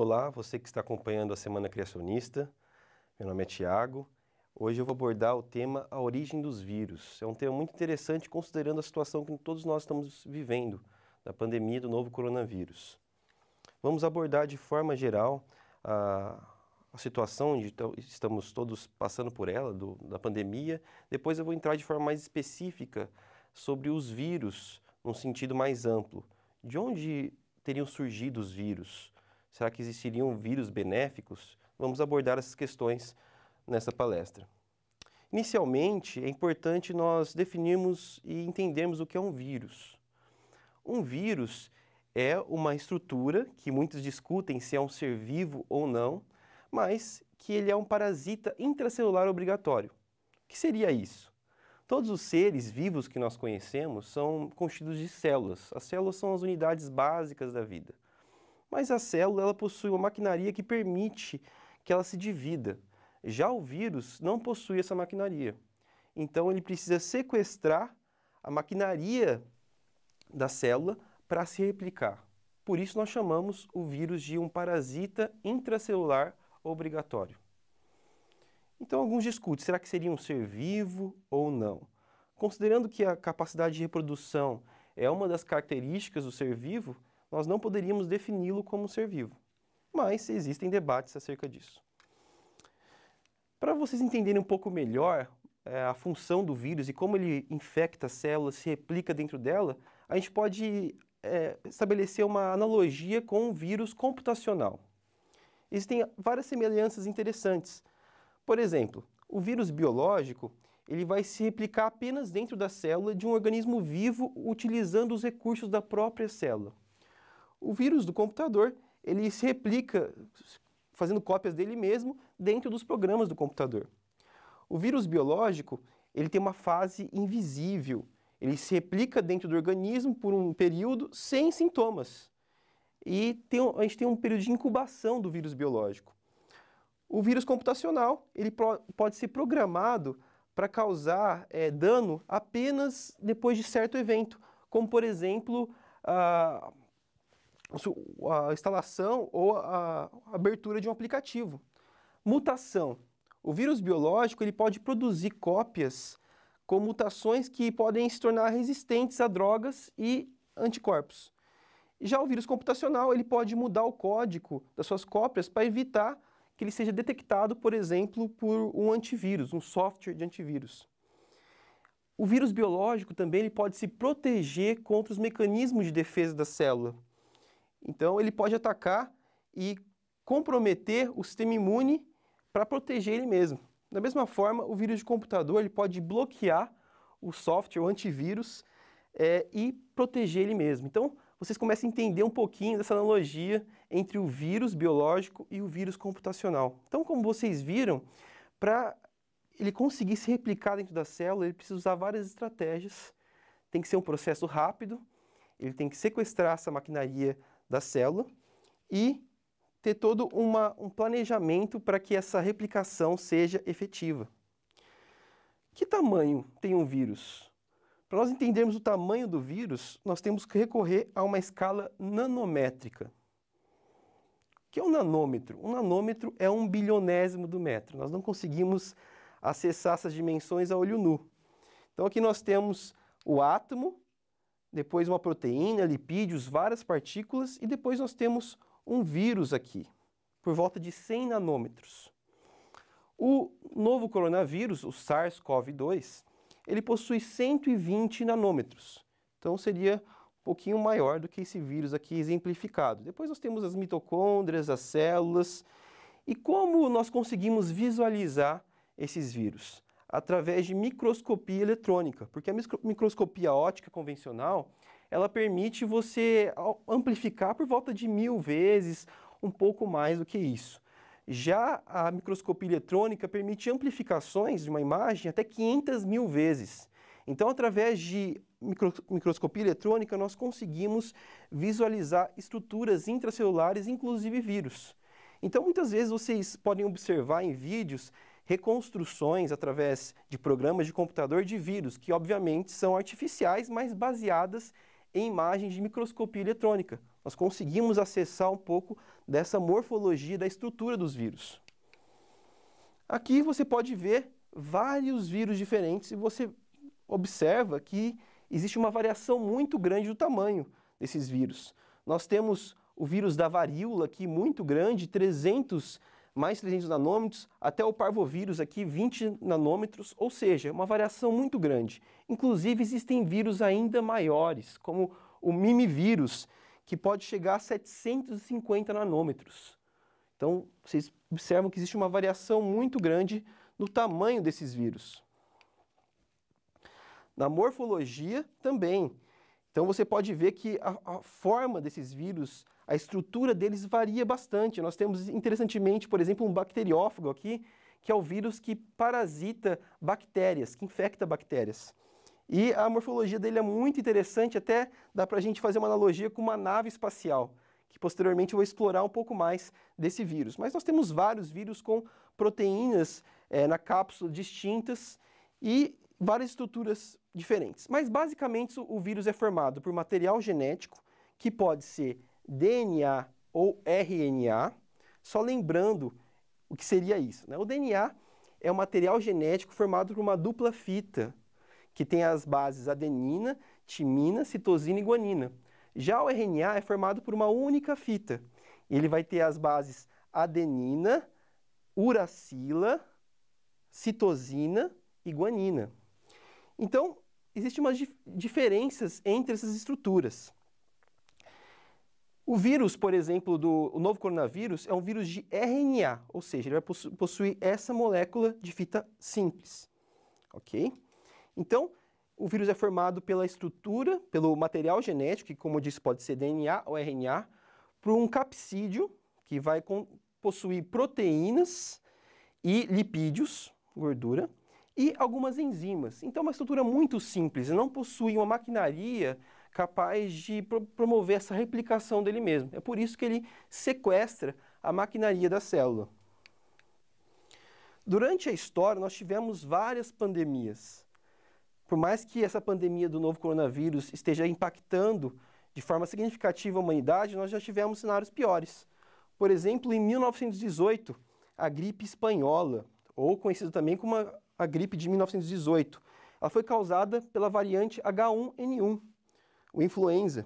Olá, você que está acompanhando a Semana Criacionista. Meu nome é Tiago. Hoje eu vou abordar o tema A Origem dos Vírus. É um tema muito interessante considerando a situação que todos nós estamos vivendo, da pandemia do novo coronavírus. Vamos abordar de forma geral a, a situação de então, estamos todos passando por ela, do, da pandemia. Depois eu vou entrar de forma mais específica sobre os vírus, num sentido mais amplo. De onde teriam surgido os vírus? Será que existiriam vírus benéficos? Vamos abordar essas questões nessa palestra. Inicialmente, é importante nós definirmos e entendermos o que é um vírus. Um vírus é uma estrutura que muitos discutem se é um ser vivo ou não, mas que ele é um parasita intracelular obrigatório. O que seria isso? Todos os seres vivos que nós conhecemos são constituídos de células. As células são as unidades básicas da vida mas a célula ela possui uma maquinaria que permite que ela se divida. Já o vírus não possui essa maquinaria. Então ele precisa sequestrar a maquinaria da célula para se replicar. Por isso nós chamamos o vírus de um parasita intracelular obrigatório. Então alguns discutem, será que seria um ser vivo ou não? Considerando que a capacidade de reprodução é uma das características do ser vivo, nós não poderíamos defini-lo como ser vivo. Mas existem debates acerca disso. Para vocês entenderem um pouco melhor é, a função do vírus e como ele infecta células, se replica dentro dela, a gente pode é, estabelecer uma analogia com um vírus computacional. Existem várias semelhanças interessantes. Por exemplo, o vírus biológico ele vai se replicar apenas dentro da célula de um organismo vivo utilizando os recursos da própria célula o vírus do computador ele se replica fazendo cópias dele mesmo dentro dos programas do computador. O vírus biológico ele tem uma fase invisível. Ele se replica dentro do organismo por um período sem sintomas. E tem, a gente tem um período de incubação do vírus biológico. O vírus computacional ele pode ser programado para causar é, dano apenas depois de certo evento, como por exemplo a instalação ou a abertura de um aplicativo. Mutação. O vírus biológico ele pode produzir cópias com mutações que podem se tornar resistentes a drogas e anticorpos. Já o vírus computacional ele pode mudar o código das suas cópias para evitar que ele seja detectado, por exemplo, por um antivírus, um software de antivírus. O vírus biológico também ele pode se proteger contra os mecanismos de defesa da célula, então ele pode atacar e comprometer o sistema imune para proteger ele mesmo. Da mesma forma, o vírus de computador ele pode bloquear o software, o antivírus, é, e proteger ele mesmo. Então, vocês começam a entender um pouquinho dessa analogia entre o vírus biológico e o vírus computacional. Então, como vocês viram, para ele conseguir se replicar dentro da célula, ele precisa usar várias estratégias. Tem que ser um processo rápido, ele tem que sequestrar essa maquinaria da célula e ter todo uma, um planejamento para que essa replicação seja efetiva. Que tamanho tem um vírus? Para nós entendermos o tamanho do vírus, nós temos que recorrer a uma escala nanométrica. O que é um nanômetro? Um nanômetro é um bilionésimo do metro. Nós não conseguimos acessar essas dimensões a olho nu. Então aqui nós temos o átomo depois uma proteína, lipídios, várias partículas e depois nós temos um vírus aqui, por volta de 100 nanômetros. O novo coronavírus, o SARS-CoV-2, ele possui 120 nanômetros. Então seria um pouquinho maior do que esse vírus aqui exemplificado. Depois nós temos as mitocôndrias, as células. E como nós conseguimos visualizar esses vírus? através de microscopia eletrônica, porque a microscopia ótica convencional ela permite você amplificar por volta de mil vezes, um pouco mais do que isso. Já a microscopia eletrônica permite amplificações de uma imagem até 500 mil vezes. Então, através de microscopia eletrônica, nós conseguimos visualizar estruturas intracelulares, inclusive vírus. Então, muitas vezes vocês podem observar em vídeos reconstruções através de programas de computador de vírus, que obviamente são artificiais, mas baseadas em imagens de microscopia eletrônica. Nós conseguimos acessar um pouco dessa morfologia, da estrutura dos vírus. Aqui você pode ver vários vírus diferentes e você observa que existe uma variação muito grande do tamanho desses vírus. Nós temos o vírus da varíola aqui, é muito grande, 300 mais 300 nanômetros, até o parvovírus aqui 20 nanômetros, ou seja, uma variação muito grande. Inclusive existem vírus ainda maiores, como o mimivírus, que pode chegar a 750 nanômetros. Então, vocês observam que existe uma variação muito grande no tamanho desses vírus. Na morfologia também. Então, você pode ver que a, a forma desses vírus a estrutura deles varia bastante. Nós temos, interessantemente, por exemplo, um bacteriófago aqui, que é o vírus que parasita bactérias, que infecta bactérias. E a morfologia dele é muito interessante, até dá para a gente fazer uma analogia com uma nave espacial, que posteriormente eu vou explorar um pouco mais desse vírus. Mas nós temos vários vírus com proteínas é, na cápsula distintas e várias estruturas diferentes. Mas basicamente o vírus é formado por material genético, que pode ser DNA ou RNA. Só lembrando o que seria isso. Né? O DNA é um material genético formado por uma dupla fita, que tem as bases adenina, timina, citosina e guanina. Já o RNA é formado por uma única fita. Ele vai ter as bases adenina, uracila, citosina e guanina. Então, existem umas diferenças entre essas estruturas. O vírus, por exemplo, do novo coronavírus é um vírus de RNA, ou seja, ele vai possuir essa molécula de fita simples, ok? Então, o vírus é formado pela estrutura, pelo material genético, que como eu disse pode ser DNA ou RNA, por um capsídio, que vai possuir proteínas e lipídios, gordura, e algumas enzimas. Então, é uma estrutura muito simples, não possui uma maquinaria capaz de pro promover essa replicação dele mesmo. É por isso que ele sequestra a maquinaria da célula. Durante a história, nós tivemos várias pandemias. Por mais que essa pandemia do novo coronavírus esteja impactando de forma significativa a humanidade, nós já tivemos cenários piores. Por exemplo, em 1918, a gripe espanhola, ou conhecida também como a, a gripe de 1918, ela foi causada pela variante H1N1, o influenza,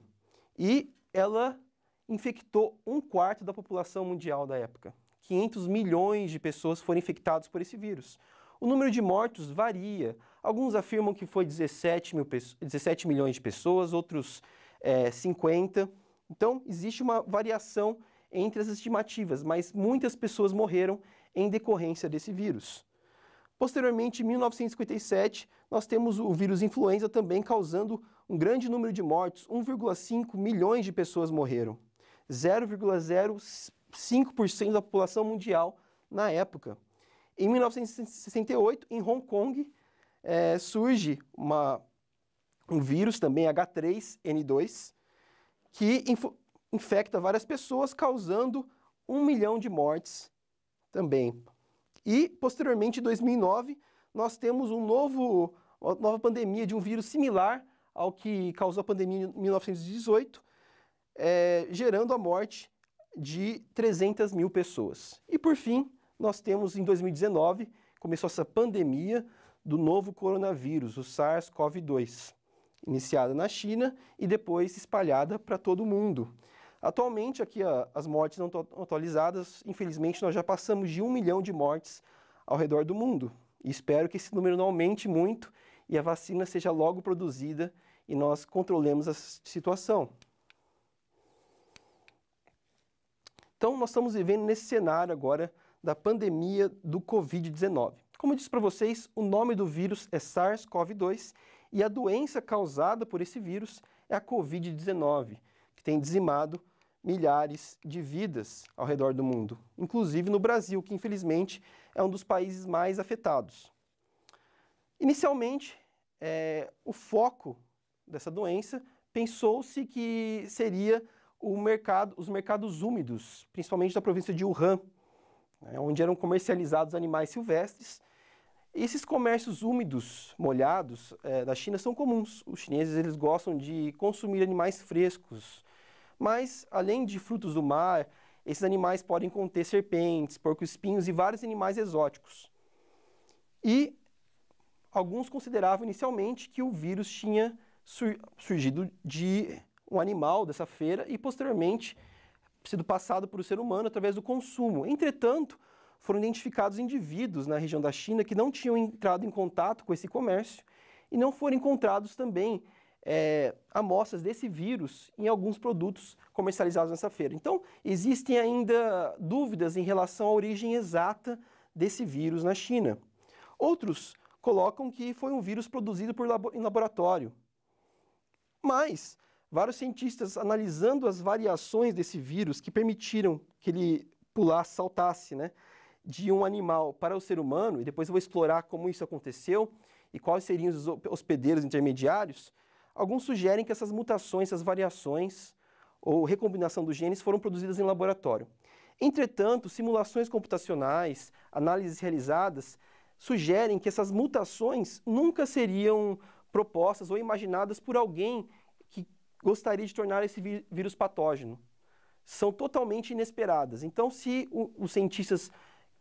e ela infectou um quarto da população mundial da época. 500 milhões de pessoas foram infectadas por esse vírus. O número de mortos varia. Alguns afirmam que foi 17, mil, 17 milhões de pessoas, outros é, 50. Então, existe uma variação entre as estimativas, mas muitas pessoas morreram em decorrência desse vírus. Posteriormente, em 1957, nós temos o vírus influenza também causando um grande número de mortos, 1,5 milhões de pessoas morreram. 0,05% da população mundial na época. Em 1968, em Hong Kong, é, surge uma, um vírus também, H3N2, que infecta várias pessoas, causando um milhão de mortes também. E, posteriormente, em 2009, nós temos um novo, uma nova pandemia de um vírus similar ao que causou a pandemia em 1918, é, eh, gerando a morte de 300 mil pessoas. E por fim, nós temos em 2019, começou essa pandemia do novo coronavírus, o SARS-CoV-2, iniciada na China e depois espalhada para todo o mundo. Atualmente, aqui a, as mortes não estão atualizadas, infelizmente nós já passamos de um milhão de mortes ao redor do mundo. E espero que esse número não aumente muito e a vacina seja logo produzida e nós controlemos a situação. Então, nós estamos vivendo nesse cenário agora da pandemia do Covid-19. Como eu disse para vocês, o nome do vírus é SARS-CoV-2 e a doença causada por esse vírus é a Covid-19, que tem dizimado milhares de vidas ao redor do mundo, inclusive no Brasil, que infelizmente é um dos países mais afetados. Inicialmente, é, o foco dessa doença pensou-se que seria mercado, os mercados úmidos, principalmente da província de Wuhan, né, onde eram comercializados animais silvestres. E esses comércios úmidos, molhados, é, da China são comuns. Os chineses eles gostam de consumir animais frescos. Mas, além de frutos do mar, esses animais podem conter serpentes, porco-espinhos e vários animais exóticos. E alguns consideravam inicialmente que o vírus tinha surgido de um animal dessa feira e posteriormente sido passado para o ser humano através do consumo. Entretanto, foram identificados indivíduos na região da China que não tinham entrado em contato com esse comércio e não foram encontrados também é, amostras desse vírus em alguns produtos comercializados nessa feira. Então, existem ainda dúvidas em relação à origem exata desse vírus na China. Outros colocam que foi um vírus produzido por labo em laboratório. Mas vários cientistas analisando as variações desse vírus que permitiram que ele pulasse, saltasse, né, de um animal para o ser humano, e depois eu vou explorar como isso aconteceu e quais seriam os hospedeiros intermediários, alguns sugerem que essas mutações, essas variações ou recombinação dos genes foram produzidas em laboratório. Entretanto, simulações computacionais, análises realizadas, sugerem que essas mutações nunca seriam propostas ou imaginadas por alguém que gostaria de tornar esse vírus patógeno. São totalmente inesperadas. Então, se o, os cientistas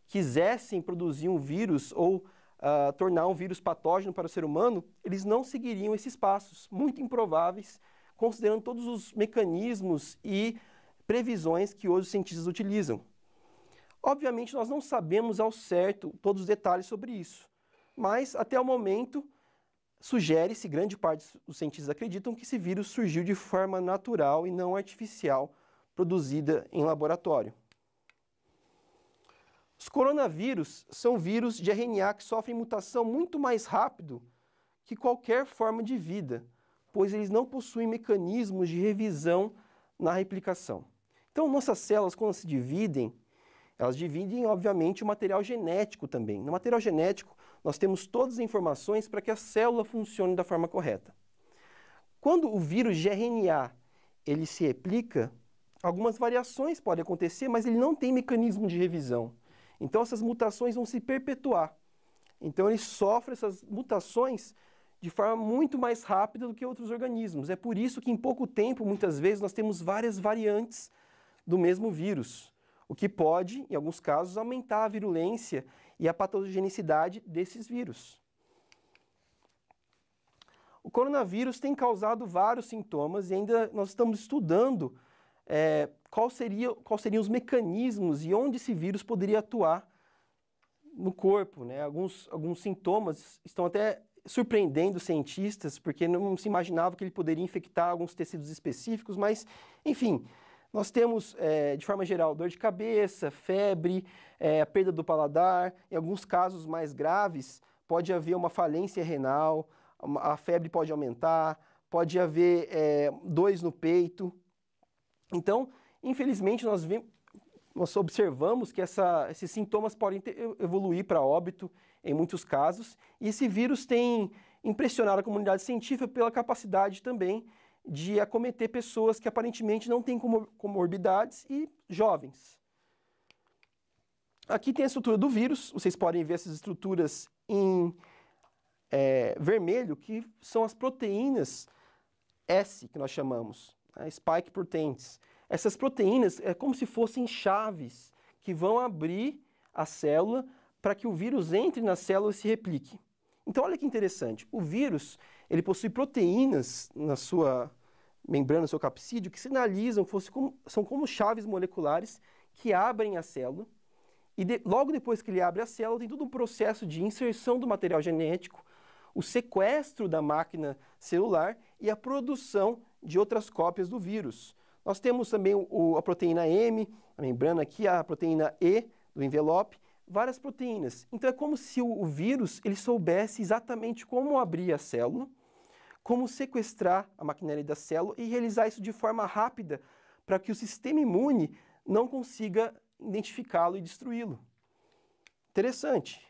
quisessem produzir um vírus ou uh, tornar um vírus patógeno para o ser humano, eles não seguiriam esses passos, muito improváveis, considerando todos os mecanismos e previsões que hoje os cientistas utilizam. Obviamente, nós não sabemos ao certo todos os detalhes sobre isso, mas até o momento sugere-se, grande parte dos cientistas acreditam, que esse vírus surgiu de forma natural e não artificial, produzida em laboratório. Os coronavírus são vírus de RNA que sofrem mutação muito mais rápido que qualquer forma de vida, pois eles não possuem mecanismos de revisão na replicação. Então, nossas células, quando se dividem, elas dividem, obviamente, o material genético também. No material genético, nós temos todas as informações para que a célula funcione da forma correta. Quando o vírus RNA ele se replica, algumas variações podem acontecer, mas ele não tem mecanismo de revisão. Então essas mutações vão se perpetuar. Então ele sofre essas mutações de forma muito mais rápida do que outros organismos. É por isso que em pouco tempo, muitas vezes, nós temos várias variantes do mesmo vírus o que pode, em alguns casos, aumentar a virulência e a patogenicidade desses vírus. O coronavírus tem causado vários sintomas e ainda nós estamos estudando é, qual seria, quais seriam os mecanismos e onde esse vírus poderia atuar no corpo. Né? Alguns, alguns sintomas estão até surpreendendo cientistas, porque não se imaginava que ele poderia infectar alguns tecidos específicos, mas, enfim, nós temos, é, de forma geral, dor de cabeça, febre, é, perda do paladar. Em alguns casos mais graves, pode haver uma falência renal, a febre pode aumentar, pode haver é, dores no peito. Então, infelizmente, nós, nós observamos que essa, esses sintomas podem ter, evoluir para óbito em muitos casos. E esse vírus tem impressionado a comunidade científica pela capacidade também de acometer pessoas que aparentemente não têm comorbidades e jovens. Aqui tem a estrutura do vírus, vocês podem ver essas estruturas em é, vermelho, que são as proteínas S, que nós chamamos, né? spike proteins. Essas proteínas é como se fossem chaves que vão abrir a célula para que o vírus entre na célula e se replique. Então, olha que interessante, o vírus ele possui proteínas na sua membrana, no seu capsídeo, que sinalizam, como, são como chaves moleculares que abrem a célula. E de, logo depois que ele abre a célula, tem todo um processo de inserção do material genético, o sequestro da máquina celular e a produção de outras cópias do vírus. Nós temos também o, a proteína M, a membrana aqui, a proteína E do envelope, várias proteínas. Então é como se o, o vírus ele soubesse exatamente como abrir a célula como sequestrar a maquinaria da célula e realizar isso de forma rápida para que o sistema imune não consiga identificá-lo e destruí-lo. Interessante.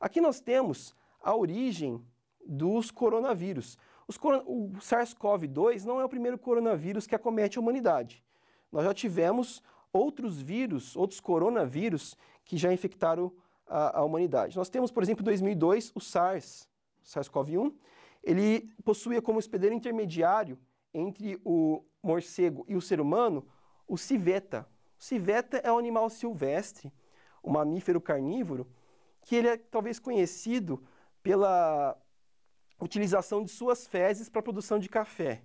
Aqui nós temos a origem dos coronavírus. Coron... o SARS-CoV-2 não é o primeiro coronavírus que acomete a humanidade. Nós já tivemos outros vírus, outros coronavírus que já infectaram a, a humanidade. Nós temos, por exemplo, em 2002, o SARS, SARS-CoV-1, ele possuía como hospedeiro intermediário entre o morcego e o ser humano o civeta. O civeta é um animal silvestre, um mamífero carnívoro, que ele é talvez conhecido pela utilização de suas fezes para a produção de café.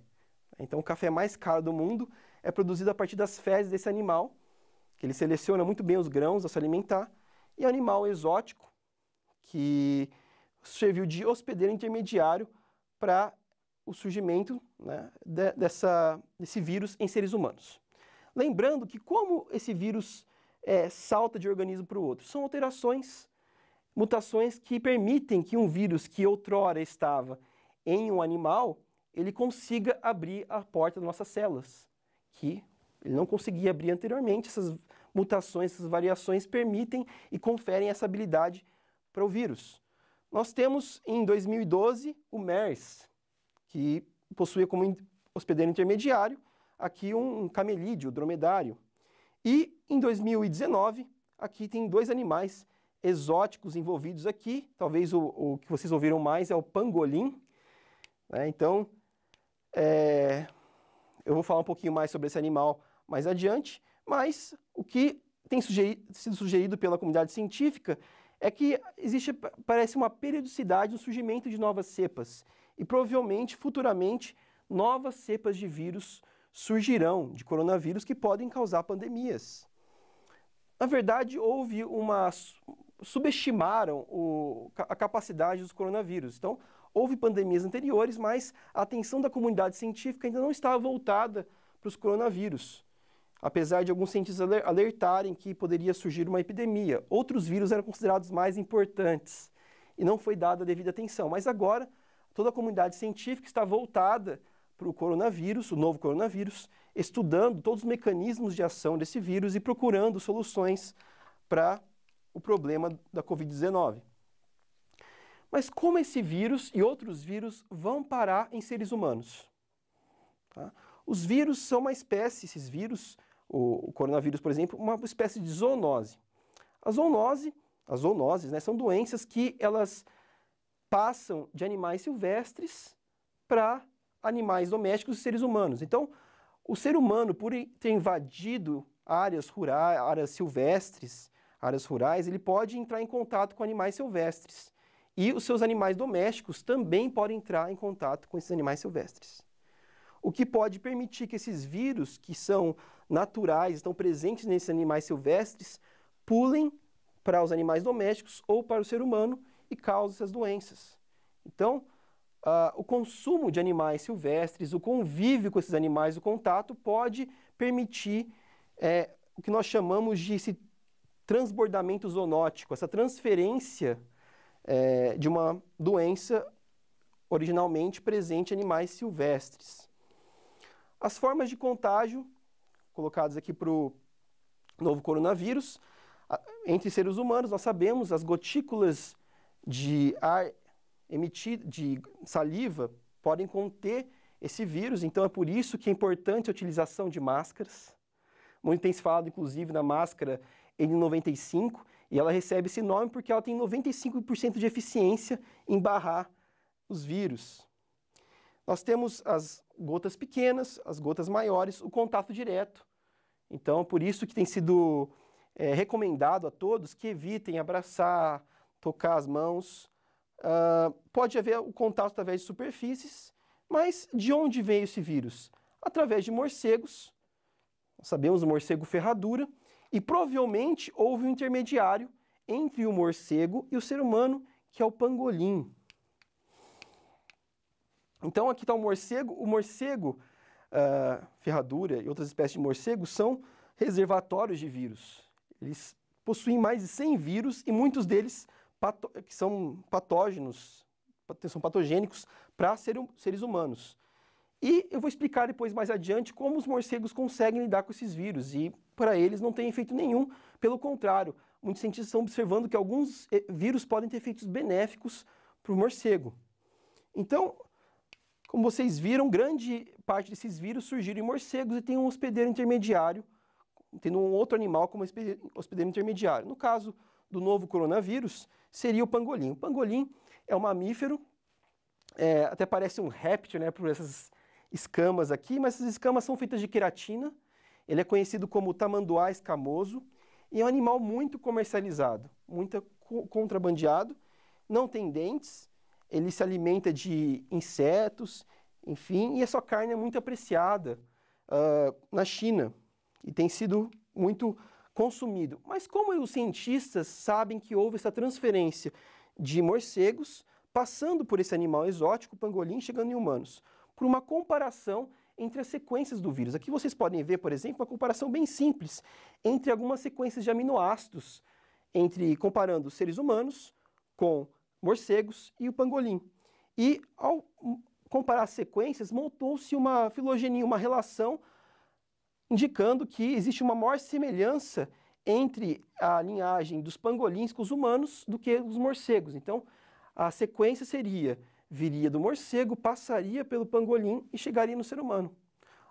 Então, o café mais caro do mundo é produzido a partir das fezes desse animal, que ele seleciona muito bem os grãos a se alimentar, e é um animal exótico que serviu de hospedeiro intermediário para o surgimento né, de, dessa, desse vírus em seres humanos. Lembrando que como esse vírus é, salta de um organismo para o outro, são alterações, mutações que permitem que um vírus que outrora estava em um animal, ele consiga abrir a porta das nossas células, que ele não conseguia abrir anteriormente. Essas mutações, essas variações permitem e conferem essa habilidade para o vírus. Nós temos em 2012 o MERS, que possuía como hospedeiro intermediário aqui um camelídeo, dromedário. E em 2019, aqui tem dois animais exóticos envolvidos aqui. Talvez o, o que vocês ouviram mais é o pangolim. Né? Então, é... eu vou falar um pouquinho mais sobre esse animal mais adiante, mas o que tem sugeri sido sugerido pela comunidade científica é que existe, parece uma periodicidade no surgimento de novas cepas e provavelmente, futuramente, novas cepas de vírus surgirão de coronavírus que podem causar pandemias. Na verdade, houve uma subestimaram o, a capacidade dos coronavírus. Então, houve pandemias anteriores, mas a atenção da comunidade científica ainda não estava voltada para os coronavírus apesar de alguns cientistas alertarem que poderia surgir uma epidemia. Outros vírus eram considerados mais importantes e não foi dada a devida atenção. Mas agora, toda a comunidade científica está voltada para o coronavírus, o novo coronavírus, estudando todos os mecanismos de ação desse vírus e procurando soluções para o problema da Covid-19. Mas como esse vírus e outros vírus vão parar em seres humanos? Tá? Os vírus são uma espécie, esses vírus, o, o coronavírus, por exemplo, uma espécie de zoonose. A zoonose, as zoonoses, né, são doenças que elas passam de animais silvestres para animais domésticos e seres humanos. Então, o ser humano, por ter invadido áreas rurais, áreas silvestres, áreas rurais, ele pode entrar em contato com animais silvestres. E os seus animais domésticos também podem entrar em contato com esses animais silvestres. O que pode permitir que esses vírus, que são naturais, estão presentes nesses animais silvestres, pulem para os animais domésticos ou para o ser humano e causam essas doenças. Então, Uh, o consumo de animais silvestres, o convívio com esses animais, o contato, pode permitir é, o que nós chamamos de esse transbordamento zoonótico, essa transferência é, de uma doença originalmente presente em animais silvestres. As formas de contágio colocados aqui para o novo coronavírus. Entre seres humanos, nós sabemos as gotículas de ar emitido, de saliva, podem conter esse vírus, então é por isso que é importante a utilização de máscaras. Muito tem se falado, inclusive, na máscara N95, e ela recebe esse nome porque ela tem 95% de eficiência em barrar os vírus. Nós temos as gotas pequenas, as gotas maiores, o contato direto, então, por isso que tem sido é, recomendado a todos que evitem abraçar, tocar as mãos. Uh, pode haver o contato através de superfícies, mas de onde veio esse vírus? Através de morcegos, sabemos o morcego ferradura, e provavelmente houve um intermediário entre o morcego e o ser humano, que é o pangolim. Então aqui está o morcego. O morcego uh, ferradura e outras espécies de morcegos são reservatórios de vírus. Eles possuem mais de 100 vírus e muitos deles que são patógenos, são patogênicos para hum, seres humanos. E eu vou explicar depois mais adiante como os morcegos conseguem lidar com esses vírus e para eles não tem efeito nenhum, pelo contrário, muitos cientistas estão observando que alguns eh, vírus podem ter efeitos benéficos para o morcego. Então, como vocês viram, grande parte desses vírus surgiram em morcegos e tem um hospedeiro intermediário, tendo um outro animal como hospedeiro intermediário. No caso do novo coronavírus, seria o pangolim. O pangolim é um mamífero, é, até parece um réptil, né, por essas escamas aqui, mas essas escamas são feitas de queratina. Ele é conhecido como tamanduá escamoso e é um animal muito comercializado, muito contrabandeado, não tem dentes, ele se alimenta de insetos, enfim, e a sua carne é muito apreciada uh, na China e tem sido muito consumido. Mas como os cientistas sabem que houve essa transferência de morcegos passando por esse animal exótico, o pangolim, chegando em humanos? Por uma comparação entre as sequências do vírus. Aqui vocês podem ver, por exemplo, uma comparação bem simples entre algumas sequências de aminoácidos, entre comparando seres humanos com morcegos e o pangolim. E ao comparar as sequências, montou-se uma filogenia, uma relação indicando que existe uma maior semelhança entre a linhagem dos pangolins com os humanos do que os morcegos. Então, a sequência seria viria do morcego, passaria pelo pangolim e chegaria no ser humano.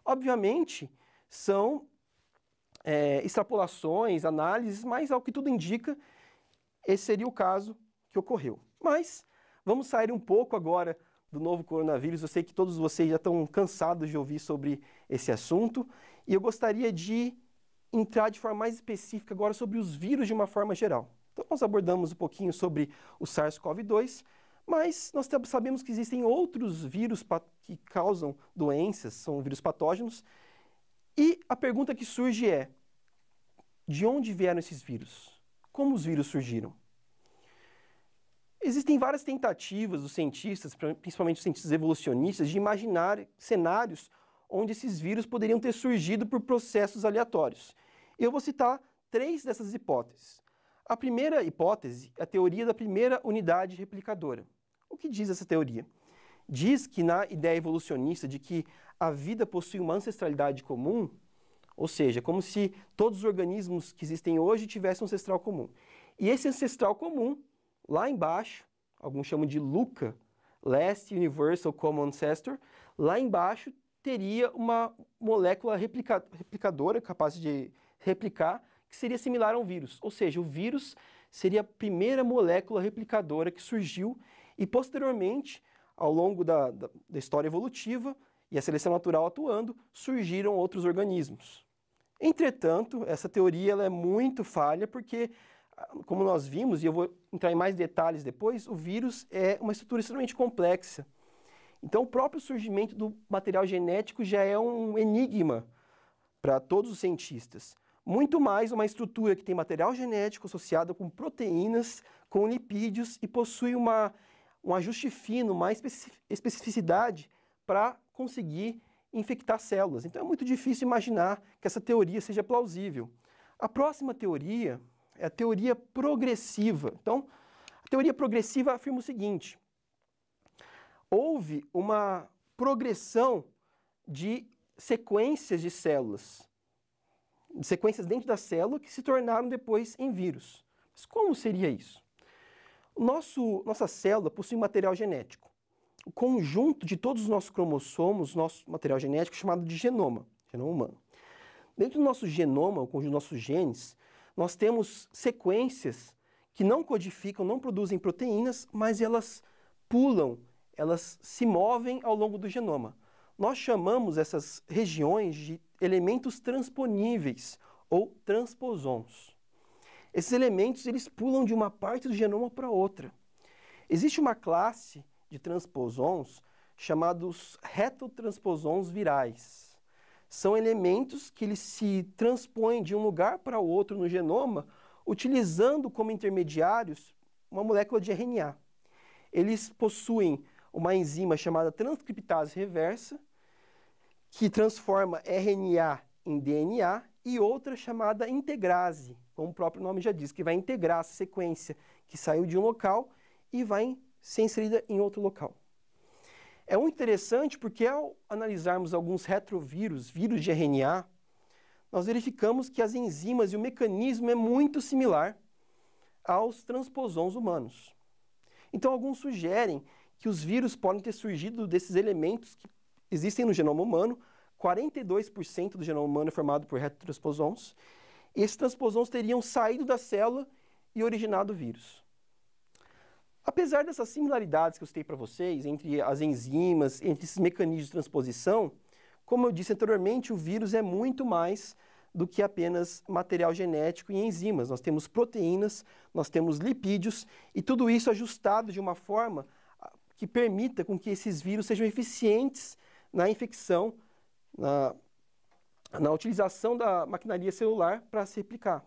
Obviamente, são é, extrapolações, análises, mas ao que tudo indica, esse seria o caso que ocorreu. Mas vamos sair um pouco agora do novo coronavírus. Eu sei que todos vocês já estão cansados de ouvir sobre esse assunto e eu gostaria de entrar de forma mais específica agora sobre os vírus de uma forma geral. Então, nós abordamos um pouquinho sobre o SARS-CoV-2, mas nós sabemos que existem outros vírus que causam doenças, são vírus patógenos. E a pergunta que surge é: de onde vieram esses vírus? Como os vírus surgiram? Existem várias tentativas dos cientistas, principalmente os cientistas evolucionistas, de imaginar cenários onde esses vírus poderiam ter surgido por processos aleatórios. Eu vou citar três dessas hipóteses. A primeira hipótese é a teoria da primeira unidade replicadora. O que diz essa teoria? Diz que na ideia evolucionista de que a vida possui uma ancestralidade comum, ou seja, como se todos os organismos que existem hoje tivessem um ancestral comum. E esse ancestral comum Lá embaixo, alguns chamam de Luca, Last Universal Common Ancestor, lá embaixo teria uma molécula replica replicadora capaz de replicar, que seria similar a um vírus. Ou seja, o vírus seria a primeira molécula replicadora que surgiu e, posteriormente, ao longo da, da, da história evolutiva e a seleção natural atuando, surgiram outros organismos. Entretanto, essa teoria ela é muito falha porque como nós vimos, e eu vou entrar em mais detalhes depois, o vírus é uma estrutura extremamente complexa. Então, o próprio surgimento do material genético já é um enigma para todos os cientistas. Muito mais uma estrutura que tem material genético associado com proteínas, com lipídios e possui uma, um ajuste fino, mais especificidade para conseguir infectar células. Então, é muito difícil imaginar que essa teoria seja plausível. A próxima teoria é a teoria progressiva. Então, a teoria progressiva afirma o seguinte: houve uma progressão de sequências de células, de sequências dentro da célula que se tornaram depois em vírus. Mas como seria isso? Nosso, nossa célula possui material genético. O conjunto de todos os nossos cromossomos, nosso material genético, é chamado de genoma, genoma humano. Dentro do nosso genoma, o conjunto dos nossos genes, nós temos sequências que não codificam, não produzem proteínas, mas elas pulam, elas se movem ao longo do genoma. Nós chamamos essas regiões de elementos transponíveis ou transposons. Esses elementos eles pulam de uma parte do genoma para outra. Existe uma classe de transposons chamados retotransposons virais. São elementos que eles se transpõem de um lugar para o outro no genoma, utilizando como intermediários uma molécula de RNA. Eles possuem uma enzima chamada transcriptase reversa, que transforma RNA em DNA, e outra chamada integrase, como o próprio nome já diz, que vai integrar essa sequência que saiu de um local e vai ser inserida em outro local. É um interessante porque ao analisarmos alguns retrovírus, vírus de RNA, nós verificamos que as enzimas e o mecanismo é muito similar aos transposons humanos. Então, alguns sugerem que os vírus podem ter surgido desses elementos que existem no genoma humano. 42% do genoma humano é formado por retrotransposons. Esses transposons teriam saído da célula e originado o vírus. Apesar dessas similaridades que eu citei para vocês, entre as enzimas, entre esses mecanismos de transposição, como eu disse anteriormente, o vírus é muito mais do que apenas material genético e enzimas. Nós temos proteínas, nós temos lipídios e tudo isso ajustado de uma forma ah, que permita com que esses vírus sejam eficientes na infecção, na, na utilização da maquinaria celular para se replicar.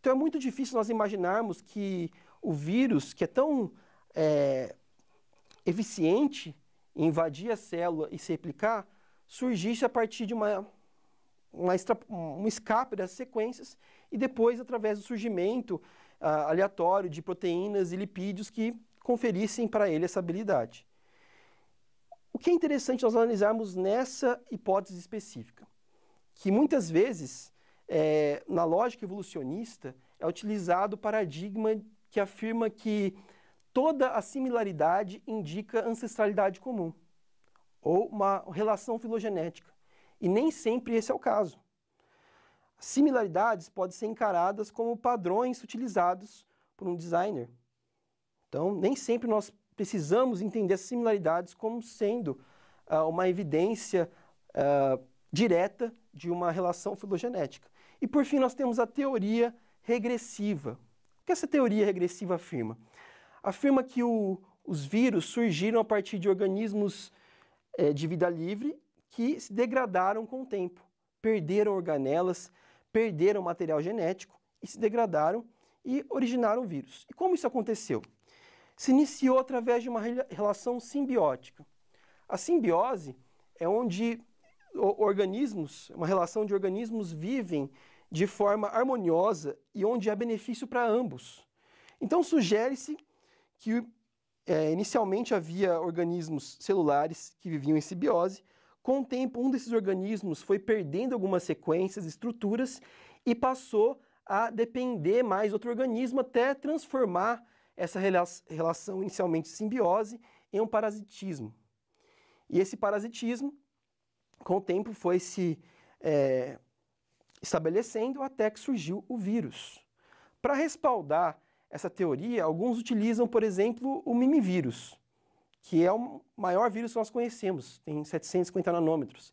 Então é muito difícil nós imaginarmos que o vírus, que é tão é, eficiente em invadir a célula e se replicar, surgisse a partir de uma, uma extra, um escape das sequências e depois através do surgimento ah, aleatório de proteínas e lipídios que conferissem para ele essa habilidade. O que é interessante nós analisarmos nessa hipótese específica? Que muitas vezes, é, na lógica evolucionista, é utilizado o paradigma que afirma que toda a similaridade indica ancestralidade comum ou uma relação filogenética. E nem sempre esse é o caso. Similaridades podem ser encaradas como padrões utilizados por um designer. Então, nem sempre nós precisamos entender as similaridades como sendo uh, uma evidência uh, direta de uma relação filogenética. E por fim, nós temos a teoria regressiva, que essa teoria regressiva afirma? Afirma que o, os vírus surgiram a partir de organismos é, de vida livre que se degradaram com o tempo, perderam organelas, perderam material genético e se degradaram e originaram o vírus. E como isso aconteceu? Se iniciou através de uma relação simbiótica. A simbiose é onde organismos, uma relação de organismos vivem de forma harmoniosa e onde há benefício para ambos. Então, sugere-se que é, inicialmente havia organismos celulares que viviam em simbiose. Com o tempo, um desses organismos foi perdendo algumas sequências, estruturas e passou a depender mais do outro organismo até transformar essa relação inicialmente simbiose em um parasitismo. E esse parasitismo, com o tempo, foi se é, estabelecendo até que surgiu o vírus. Para respaldar essa teoria, alguns utilizam, por exemplo, o mimivírus, que é o maior vírus que nós conhecemos, tem 750 nanômetros.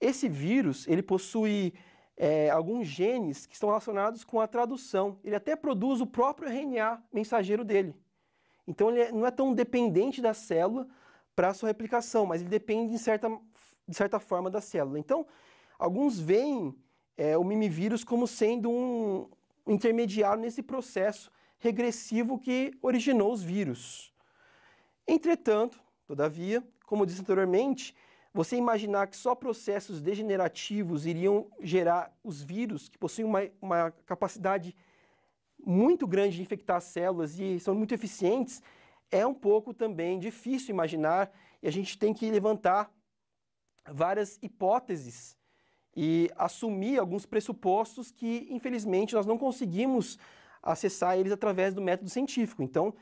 Esse vírus ele possui é, alguns genes que estão relacionados com a tradução. Ele até produz o próprio RNA mensageiro dele. Então ele é, não é tão dependente da célula para a sua replicação, mas ele depende de certa, de certa forma da célula. Então, alguns veem é, o mimivírus como sendo um intermediário nesse processo regressivo que originou os vírus. Entretanto, todavia, como disse anteriormente, você imaginar que só processos degenerativos iriam gerar os vírus, que possuem uma, uma capacidade muito grande de infectar as células e são muito eficientes, é um pouco também difícil imaginar e a gente tem que levantar várias hipóteses e assumir alguns pressupostos que, infelizmente, nós não conseguimos acessar eles através do método científico. Então,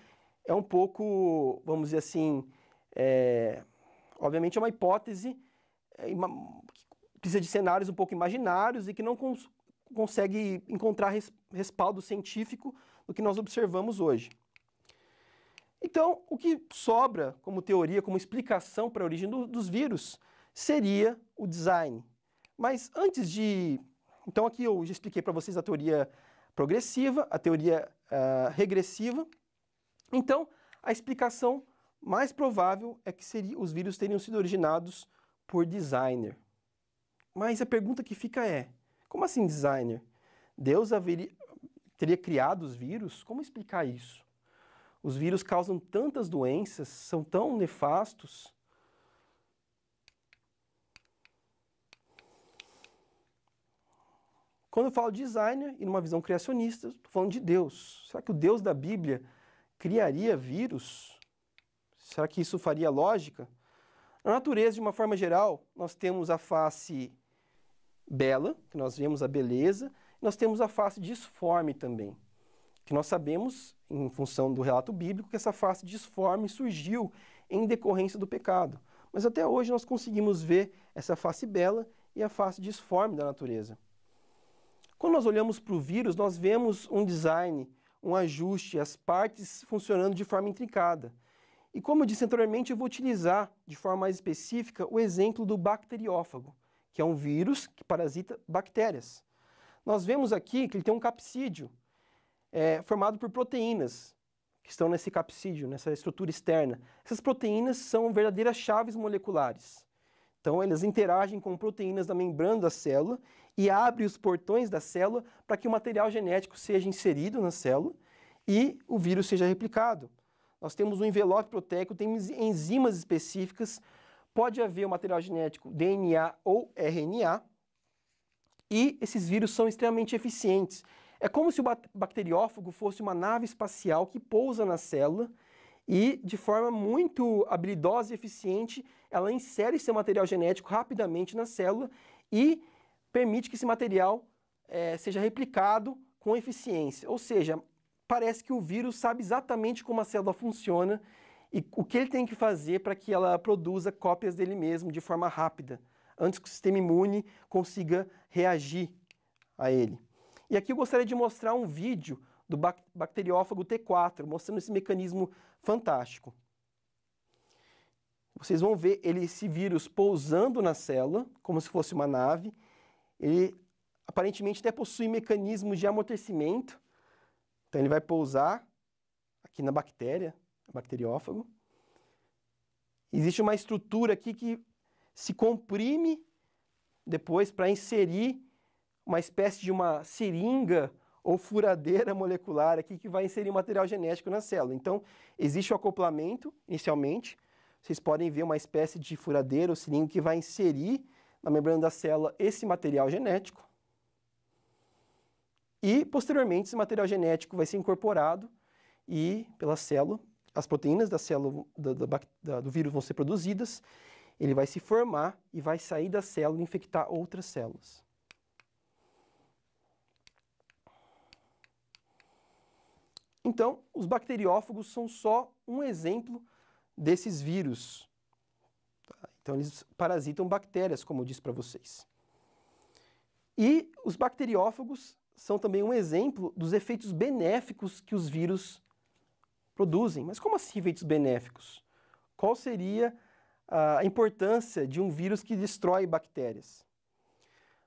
é um pouco, vamos dizer assim, é, obviamente é uma hipótese é, uma, que precisa de cenários um pouco imaginários e que não cons consegue encontrar res respaldo científico do que nós observamos hoje. Então, o que sobra como teoria, como explicação para a origem do, dos vírus, seria o design, mas antes de. Então, aqui eu já expliquei para vocês a teoria progressiva, a teoria uh, regressiva. Então, a explicação mais provável é que seria, os vírus teriam sido originados por designer. Mas a pergunta que fica é: como assim designer? Deus haveria, teria criado os vírus? Como explicar isso? Os vírus causam tantas doenças, são tão nefastos Quando eu falo designer e numa visão criacionista, estou falando de Deus. Será que o Deus da Bíblia criaria vírus? Será que isso faria lógica? Na natureza, de uma forma geral, nós temos a face bela, que nós vemos a beleza, nós temos a face disforme também, que nós sabemos, em função do relato bíblico, que essa face disforme surgiu em decorrência do pecado. Mas até hoje nós conseguimos ver essa face bela e a face disforme da natureza. Quando nós olhamos para o vírus, nós vemos um design, um ajuste, as partes funcionando de forma intricada. E como eu disse anteriormente, eu vou utilizar de forma mais específica o exemplo do bacteriófago, que é um vírus que parasita bactérias. Nós vemos aqui que ele tem um capsídio é, formado por proteínas que estão nesse capsídio, nessa estrutura externa. Essas proteínas são verdadeiras chaves moleculares. Então, elas interagem com proteínas da membrana da célula e abre os portões da célula para que o material genético seja inserido na célula e o vírus seja replicado. Nós temos um envelope proteico, temos enzimas específicas, pode haver o um material genético DNA ou RNA, e esses vírus são extremamente eficientes. É como se o bacteriófago fosse uma nave espacial que pousa na célula e, de forma muito habilidosa e eficiente, ela insere seu material genético rapidamente na célula e permite que esse material é, seja replicado com eficiência. Ou seja, parece que o vírus sabe exatamente como a célula funciona e o que ele tem que fazer para que ela produza cópias dele mesmo de forma rápida, antes que o sistema imune consiga reagir a ele. E aqui eu gostaria de mostrar um vídeo do bacteriófago T4, mostrando esse mecanismo fantástico. Vocês vão ver ele, esse vírus pousando na célula, como se fosse uma nave, ele aparentemente até possui mecanismos de amortecimento. Então ele vai pousar aqui na bactéria, bacteriófago. Existe uma estrutura aqui que se comprime depois para inserir uma espécie de uma seringa ou furadeira molecular aqui que vai inserir material genético na célula. Então, existe o acoplamento inicialmente. Vocês podem ver uma espécie de furadeira ou seringa que vai inserir na membrana da célula esse material genético. E, posteriormente, esse material genético vai ser incorporado e, pela célula, as proteínas da célula da, da, da, do vírus vão ser produzidas, ele vai se formar e vai sair da célula e infectar outras células. Então, os bacteriófagos são só um exemplo desses vírus então, eles parasitam bactérias, como eu disse para vocês. E os bacteriófagos são também um exemplo dos efeitos benéficos que os vírus produzem. Mas como assim efeitos benéficos? Qual seria a importância de um vírus que destrói bactérias?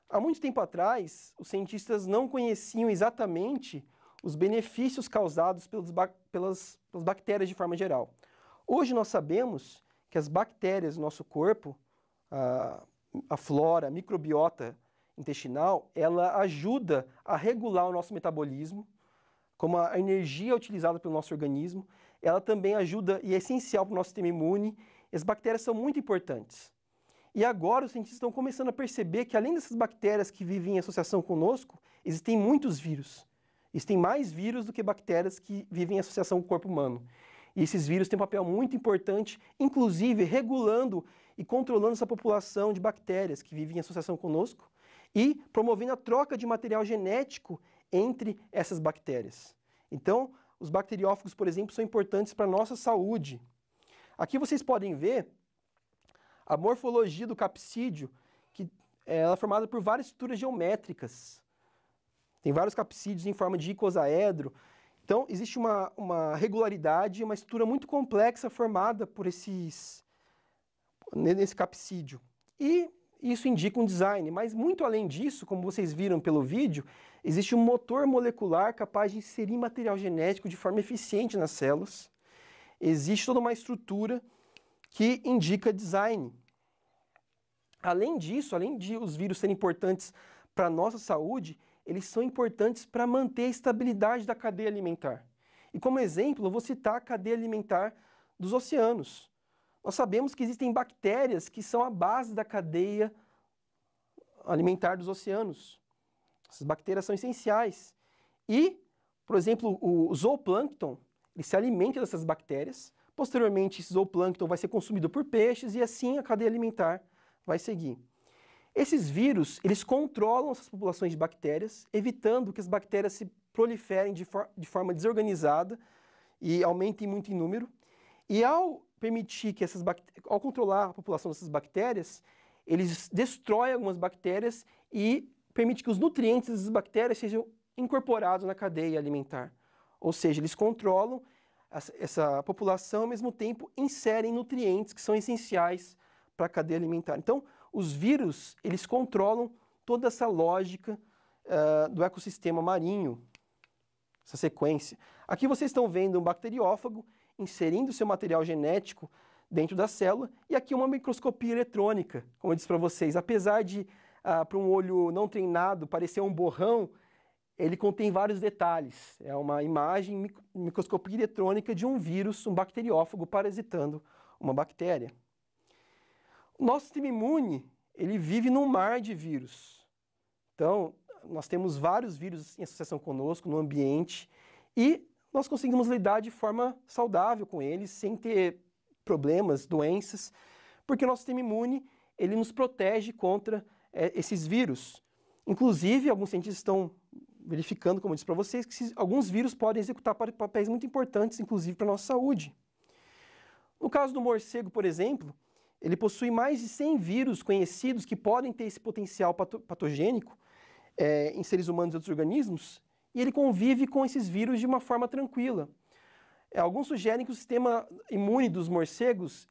Há muito tempo atrás, os cientistas não conheciam exatamente os benefícios causados pelas, pelas bactérias de forma geral. Hoje nós sabemos que as bactérias do nosso corpo, a, a flora, a microbiota intestinal, ela ajuda a regular o nosso metabolismo, como a energia utilizada pelo nosso organismo, ela também ajuda e é essencial para o nosso sistema imune. As bactérias são muito importantes. E agora os cientistas estão começando a perceber que além dessas bactérias que vivem em associação conosco, existem muitos vírus. Existem mais vírus do que bactérias que vivem em associação com o corpo humano. E esses vírus têm um papel muito importante, inclusive regulando e controlando essa população de bactérias que vivem em associação conosco e promovendo a troca de material genético entre essas bactérias. Então, os bacteriófagos, por exemplo, são importantes para a nossa saúde. Aqui vocês podem ver a morfologia do capsídio, que eh, ela é formada por várias estruturas geométricas. Tem vários capsídios em forma de icosaedro, então, existe uma, uma regularidade, uma estrutura muito complexa formada por esses. nesse capsídio. E isso indica um design, mas muito além disso, como vocês viram pelo vídeo, existe um motor molecular capaz de inserir material genético de forma eficiente nas células. Existe toda uma estrutura que indica design. Além disso, além de os vírus serem importantes para a nossa saúde, eles são importantes para manter a estabilidade da cadeia alimentar. E como exemplo, eu vou citar a cadeia alimentar dos oceanos. Nós sabemos que existem bactérias que são a base da cadeia alimentar dos oceanos. Essas bactérias são essenciais. E, por exemplo, o zooplâncton, ele se alimenta dessas bactérias. Posteriormente, esse zooplâncton vai ser consumido por peixes e assim a cadeia alimentar vai seguir. Esses vírus, eles controlam essas populações de bactérias, evitando que as bactérias se proliferem de, for de forma desorganizada e aumentem muito em número. E ao permitir que essas ao controlar a população dessas bactérias, eles destroem algumas bactérias e permite que os nutrientes dessas bactérias sejam incorporados na cadeia alimentar. Ou seja, eles controlam essa população, ao mesmo tempo inserem nutrientes que são essenciais para a cadeia alimentar. Então, os vírus, eles controlam toda essa lógica uh, do ecossistema marinho, essa sequência. Aqui vocês estão vendo um bacteriófago inserindo seu material genético dentro da célula e aqui uma microscopia eletrônica, como eu disse para vocês. Apesar de, uh, ah, para um olho não treinado, parecer um borrão, ele contém vários detalhes. É uma imagem microscopia eletrônica de um vírus, um bacteriófago parasitando uma bactéria. O nosso sistema imune, ele vive num mar de vírus. Então, nós temos vários vírus em associação conosco, no ambiente, e nós conseguimos lidar de forma saudável com eles, sem ter problemas, doenças, porque o nosso sistema imune, ele nos protege contra é, esses vírus. Inclusive, alguns cientistas estão verificando, como eu disse para vocês, que esses, alguns vírus podem executar papéis muito importantes, inclusive para a nossa saúde. No caso do morcego, por exemplo, ele possui mais de 100 vírus conhecidos que podem ter esse potencial pato patogênico é, em seres humanos e outros organismos, e ele convive com esses vírus de uma forma tranquila. É, alguns sugerem que o sistema imune dos morcegos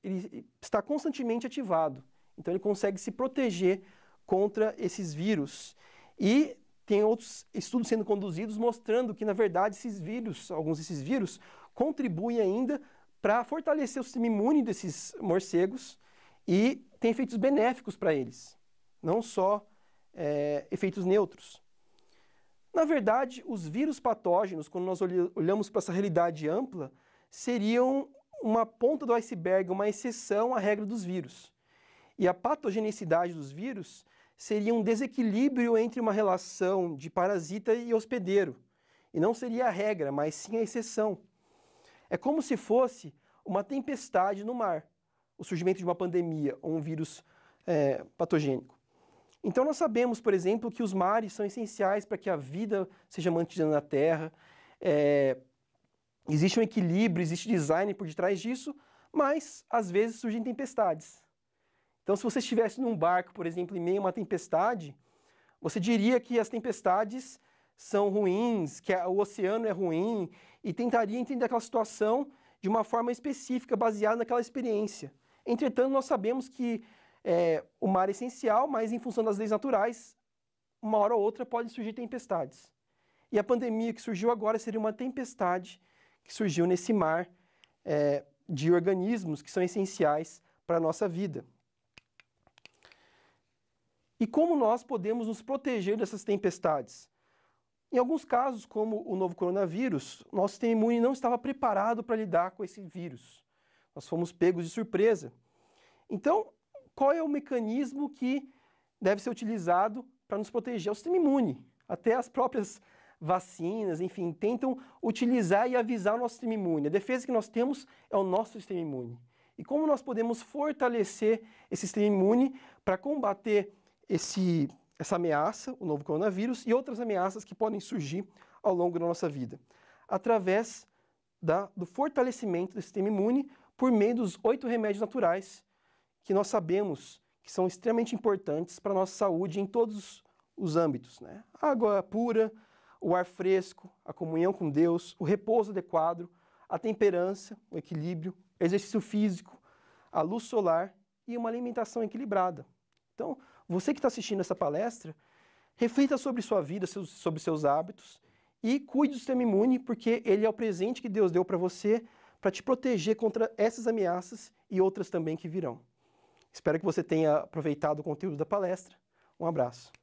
está constantemente ativado, então ele consegue se proteger contra esses vírus. E tem outros estudos sendo conduzidos mostrando que, na verdade, esses vírus, alguns desses vírus, contribuem ainda para fortalecer o sistema imune desses morcegos e tem efeitos benéficos para eles, não só é, efeitos neutros. Na verdade, os vírus patógenos, quando nós olhamos para essa realidade ampla, seriam uma ponta do iceberg, uma exceção à regra dos vírus. E a patogenicidade dos vírus seria um desequilíbrio entre uma relação de parasita e hospedeiro. E não seria a regra, mas sim a exceção. É como se fosse uma tempestade no mar o surgimento de uma pandemia ou um vírus é, patogênico. Então, nós sabemos, por exemplo, que os mares são essenciais para que a vida seja mantida na Terra. É, existe um equilíbrio, existe design por detrás disso, mas às vezes surgem tempestades. Então, se você estivesse num barco, por exemplo, em meio a uma tempestade, você diria que as tempestades são ruins, que o oceano é ruim, e tentaria entender aquela situação de uma forma específica, baseada naquela experiência. Entretanto, nós sabemos que é, o mar é essencial, mas em função das leis naturais, uma hora ou outra pode surgir tempestades. E a pandemia que surgiu agora seria uma tempestade que surgiu nesse mar é, de organismos que são essenciais para a nossa vida. E como nós podemos nos proteger dessas tempestades? Em alguns casos, como o novo coronavírus, nosso sistema imune não estava preparado para lidar com esse vírus. Nós fomos pegos de surpresa. Então, qual é o mecanismo que deve ser utilizado para nos proteger? É o sistema imune. Até as próprias vacinas, enfim, tentam utilizar e avisar o nosso sistema imune. A defesa que nós temos é o nosso sistema imune. E como nós podemos fortalecer esse sistema imune para combater esse, essa ameaça, o novo coronavírus, e outras ameaças que podem surgir ao longo da nossa vida? Através da, do fortalecimento do sistema imune por meio dos oito remédios naturais que nós sabemos que são extremamente importantes para a nossa saúde em todos os âmbitos. Né? A água pura, o ar fresco, a comunhão com Deus, o repouso adequado, a temperança, o equilíbrio, exercício físico, a luz solar e uma alimentação equilibrada. Então, você que está assistindo essa palestra, reflita sobre sua vida, seus, sobre seus hábitos e cuide do sistema imune, porque ele é o presente que Deus deu para você para te proteger contra essas ameaças e outras também que virão. Espero que você tenha aproveitado o conteúdo da palestra. Um abraço.